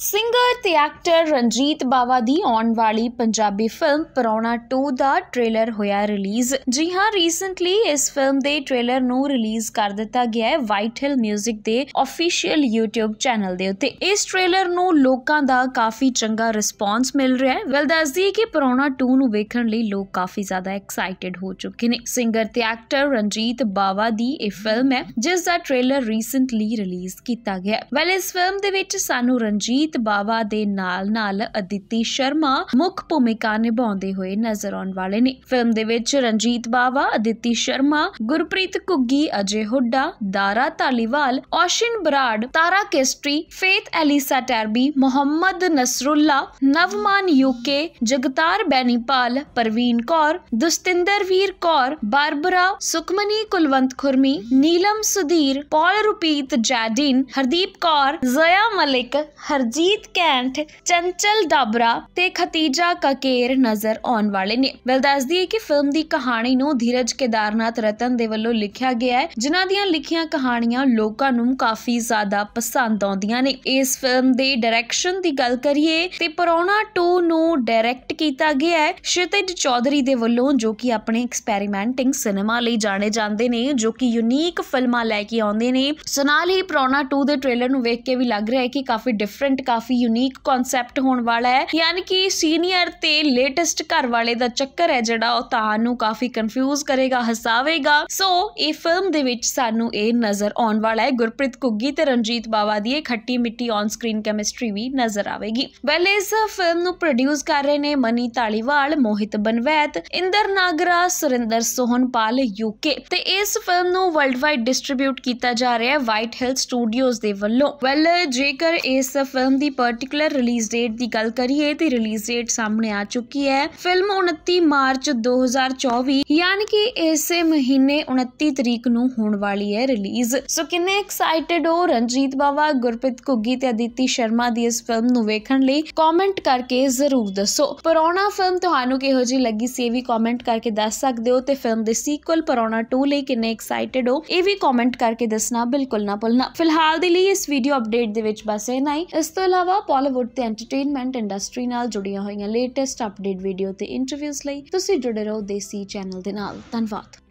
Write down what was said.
singer ਤੇ actor Ranjit ਬਾਵਾ ਦੀ ਆਉਣ ਵਾਲੀ ਪੰਜਾਬੀ ਫਿਲਮ ਪਰੌਣਾ 2 ਦਾ ਟ੍ਰੇਲਰ ਹੋਇਆ ਰਿਲੀਜ਼ ਜੀ ਹਾਂ ਰੀਸੈਂਟਲੀ ਇਸ ਫਿਲਮ ਦੇ ਟ੍ਰੇਲਰ ਨੂੰ ਰਿਲੀਜ਼ ਕਰ ਦਿੱਤਾ ਗਿਆ ਹੈ ਵਾਈਟ ਹਿਲ 뮤직 ਦੇ ਅਫੀਸ਼ੀਅਲ YouTube ਚੈਨਲ ਦੇ ਉੱਤੇ ਇਸ ਟ੍ਰੇਲਰ ਨੂੰ ਲੋਕਾਂ ਦਾ ਕਾਫੀ ਚੰਗਾ ਰਿਸਪੌਂਸ ਮਿਲ ਰਿਹਾ ਹੈ ਵੈਲ ਦੱਸਦੀ ਹੈ ਕਿ ਪਰੌਣਾ 2 ਨੂੰ ਵੇਖਣ ਲਈ ਲੋਕ ਕਾਫੀ ਜ਼ਿਆਦਾ ਐਕਸਾਈਟਿਡ ਹੋ ਚੁੱਕੇ ਨੇ ਸਿੰਗਰ ਤੇ ਐਕਟਰ ਰਣਜੀਤ ਬਾਵਾ ਦੀ ਇਹ ਫਿਲਮ ਹੈ ਜਿਸ ਦਾ ਟ੍ਰੇਲਰ ਰੀਸੈਂਟਲੀ ਰਿਲੀਜ਼ ਕੀਤਾ ਗਿਆ ਵੈਲ ਇਸ ਫਿਲਮ ਦੇ ਵਿੱਚ ਸਾਨੂੰ ਰਣਜੀਤ ਗੁਰਜੀਤ ਬਾਵਾ ਦੇ ਨਾਲ-ਨਾਲ ਅਦਿਤੀ ਸ਼ਰਮਾ ਮੁੱਖ ਭੂਮਿਕਾ ਨਿਭਾਉਂਦੇ ਹੋਏ ਨਜ਼ਰ ਆਉਣ ਵਾਲੇ ਨੇ ਫਿਲਮ ਦੇ ਵਿੱਚ Ranjit Bawa Aditi Sharma Gurpreet Kuggi Ajay Hooda Dara Taliwal Aushin Brar Tara Kestry Faith Elisa Turby Muhammad Nasrullah Nauman UK Jagtar Benipal Parveen Kaur Dustinder Veer Kaur Barbara Sukhmani Kulwant Khurmi Neelam Sudhir Paul Rupit Jaden Hardeep Kaur Zaya Malik Har Ajit Kainth Chanchal Dabra ਤੇ ਖਤੀਜਾ ਕਕੇਰ ਨਜ਼ਰ ਆਉਣ ਵਾਲੇ ਨੇ ਵੈਲ ਦੱਸਦੀ ਹੈ ਕਿ ਫਿਲਮ ਦੀ ਕਹਾਣੀ ਨੂੰ ਧੀਰਜ ਕੇਦਾਰਨਾਥ ਰਤਨ ਦੇ ਵੱਲੋਂ ਲਿਖਿਆ ਗਿਆ ਹੈ ਜਿਨ੍ਹਾਂ ਦੀਆਂ ਲਿਖੀਆਂ ਕਹਾਣੀਆਂ ਲੋਕਾਂ ਨੂੰ ਕਾਫੀ ਜ਼ਿਆਦਾ ਪਸੰਦ ਆਉਂਦੀਆਂ ਨੇ ਇਸ ਫਿਲਮ ਦੇ ਡਾਇਰੈਕਸ਼ਨ ਦੀ ਗੱਲ ਕਰੀਏ ਤੇ ਪਰੋਣਾ 2 ਨੂੰ ਡਾਇਰੈਕਟ ਕੀਤਾ ਗਿਆ ਹੈ ਸ਼ਿਤਜ ਚੌਧਰੀ ਦੇ ਵੱਲੋਂ ਜੋ ਕਿ ਆਪਣੇ ਐਕਸਪੈਰੀਮੈਂਟਿੰਗ ਸਿਨੇਮਾ ਲਈ ਜਾਣੇ ਜਾਂਦੇ ਨੇ ਜੋ ਕਿ ਯੂਨੀਕ ਫਿਲਮਾਂ ਲੈ ਕੇ ਆਉਂਦੇ ਨੇ ਸੋ ਨਾਲ ਹੀ ਪਰੋਣਾ 2 ਦੇ ਟ੍ਰੇਲਰ ਨੂੰ ਵੇਖ ਕੇ ਵੀ ਲੱਗ ਰਿਹਾ ਹੈ ਕਿ ਕਾਫੀ ਡਿਫਰੈਂਟ ਕਾਫੀ ਯੂਨੀਕ ਕਨਸੈਪਟ ਹੋਣ ਵਾਲਾ ਹੈ ਯਾਨੀ ਕਿ ਸੀਨੀਅਰ ਤੇ ਲੇਟੈਸਟ ਘਰ ਵਾਲੇ ਦਾ ਚੱਕਰ ਹੈ ਜਿਹੜਾ ਉਹ ਤੁਹਾਨੂੰ ਕਾਫੀ ਕਨਫਿਊਜ਼ ਕਰੇਗਾ ਹਸਾਵੇਗਾ ਸੋ ਇਹ ਫਿਲਮ ਦੇ ਵਿੱਚ ਸਾਨੂੰ ਇਹ ਨਜ਼ਰ ਆਉਣ ਵਾਲਾ ਹੈ ਗੁਰਪ੍ਰੀਤ ਕੁੱਗੀ ਤੇ ਰਣਜੀਤ ਬਾਵਾ ਦੀ ਇਹ ਖੱਟੀ ਮਿੱਟੀ ਔਨ ਸਕਰੀਨ ਕੈਮਿਸਟਰੀ ਵੀ ਨਜ਼ਰ ਆਵੇਗੀ ਵੈਲ ਇਸ ਫਿਲਮ ਨੂੰ ਪ੍ਰੋਡਿਊਸ ਕਰ ਰਹੇ ਨੇ ਮਨੀ ਤਾਲੀਵਾਲ ਮੋਹਿਤ ਬਨਵੈਤ ਇੰਦਰ ਨਾਗਰਾ ਸੁਰਿੰਦਰ ਸੋਹਨਪਾਲ ਯੂਕੇ ਤੇ ਇਸ ਫਿਲਮ ਨੂੰ ਵਰਲਡ ਵਾਈਡ ਡਿਸਟ੍ਰੀਬਿਊਟ ਕੀਤਾ ਜਾ ਰਿਹਾ ਹੈ ਵਾਈਟ ਹਿਲ ਸਟੂਡੀਓਜ਼ ਦੇ ਵੱਲੋਂ ਵੈਲ ਜੇਕਰ ਇਸ ਫਿਲਮ ਫਿਲਮ ਦੀ ਪਾਰਟਿਕੂਲਰ ਰਿਲੀਜ਼ ਡੇਟ ਦੀ ਗੱਲ ਕਰੀਏ ਤੇ ਰਿਲੀਜ਼ ਡੇਟ ਸਾਹਮਣੇ ਆ ਚੁੱਕੀ ਹੈ ਫਿਲਮ 29 ਮਾਰਚ 2024 ਯਾਨੀ ਕਿ ਇਸੇ ਮਹੀਨੇ 29 ਤਰੀਕ ਨੂੰ ਹੋਣ ਵਾਲੀ ਹੈ ਰਿਲੀਜ਼ ਸੋ ਕਿੰਨੇ ਐਕਸਾਈਟਿਡ ਹੋ ਰਣਜੀਤ ਬਾਵਾ ਗੁਰਪ੍ਰੀਤ ਕੁੱਗੀ ਤੇ ਅਦਿੱਤੀ ਸ਼ਰਮਾ ਦੀ ਇਸ ਫਿਲਮ ਨੂੰ ਵੇਖਣ ਲਈ ਕਮੈਂਟ ਕਰਕੇ ਜ਼ਰੂਰ ਦੱਸੋ ਪੁਰਾਣਾ ਫਿਲਮ ਤੁਹਾਨੂੰ ਕਿਹੋ ਜੀ ਲੱਗੀ ਸੀ ਵੀ ਕਮੈਂਟ ਕਰਕੇ ਦੱਸ ਸਕਦੇ ਹੋ ਤੇ ਫਿਲਮ ਦੇ ਸੀਕੁਅਲ ਪੁਰਾਣਾ 2 ਲਈ ਕਿੰਨੇ ਐਕਸਾਈਟਿਡ ਹੋ ਇਹ ਵੀ ਕਮੈਂਟ ਕਰਕੇ ਦੱਸਣਾ ਬਿਲਕੁਲ ਨਾ ਭੁੱਲਣਾ ਫਿਲਹਾਲ ਦੇ ਲਈ ਇਸ ਵੀਡੀਓ ਅਪਡੇਟ ਦੇ ਵਿੱਚ ਬਸ ਇਹ ਨਹੀਂ ਇਸ ਤੋਂ ਤੋਂ ਇਲਾਵਾ ਪੋਲੀਵੁੱਡ ਤੇ ਐਂਟਰਟੇਨਮੈਂਟ ਇੰਡਸਟਰੀ ਨਾਲ ਜੁੜੀਆਂ ਹੋਈਆਂ ਲੇਟੈਸਟ ਅਪਡੇਟ ਵੀਡੀਓ ਤੇ ਇੰਟਰਵਿਊਜ਼ ਲਈ ਤੁਸੀਂ ਜੁੜੇ ਰਹੋ ਦੇਸੀ ਚੈਨਲ ਦੇ ਨਾਲ ਧੰਨਵਾਦ